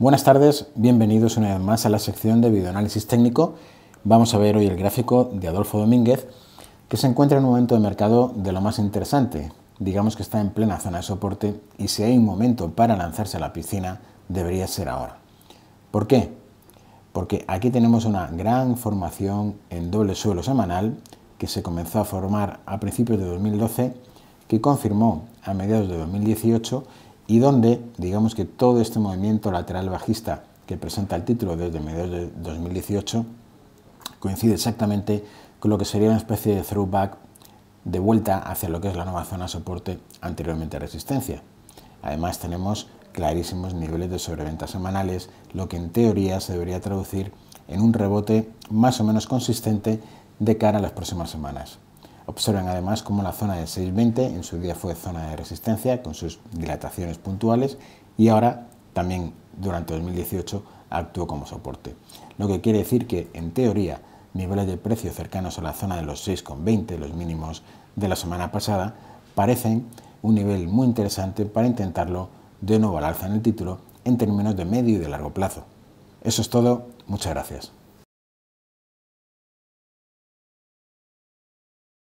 Buenas tardes, bienvenidos una vez más a la sección de videoanálisis técnico. Vamos a ver hoy el gráfico de Adolfo Domínguez, que se encuentra en un momento de mercado de lo más interesante. Digamos que está en plena zona de soporte y si hay un momento para lanzarse a la piscina, debería ser ahora. ¿Por qué? Porque aquí tenemos una gran formación en doble suelo semanal que se comenzó a formar a principios de 2012, que confirmó a mediados de 2018 y donde, digamos que todo este movimiento lateral bajista que presenta el título desde mediados de 2018 coincide exactamente con lo que sería una especie de throwback de vuelta hacia lo que es la nueva zona soporte anteriormente resistencia. Además tenemos clarísimos niveles de sobreventa semanales, lo que en teoría se debería traducir en un rebote más o menos consistente de cara a las próximas semanas. Observen además cómo la zona de 620 en su día fue zona de resistencia con sus dilataciones puntuales y ahora también durante 2018 actuó como soporte. Lo que quiere decir que en teoría niveles de precio cercanos a la zona de los 6,20, los mínimos de la semana pasada, parecen un nivel muy interesante para intentarlo de nuevo al alza en el título en términos de medio y de largo plazo. Eso es todo, muchas gracias.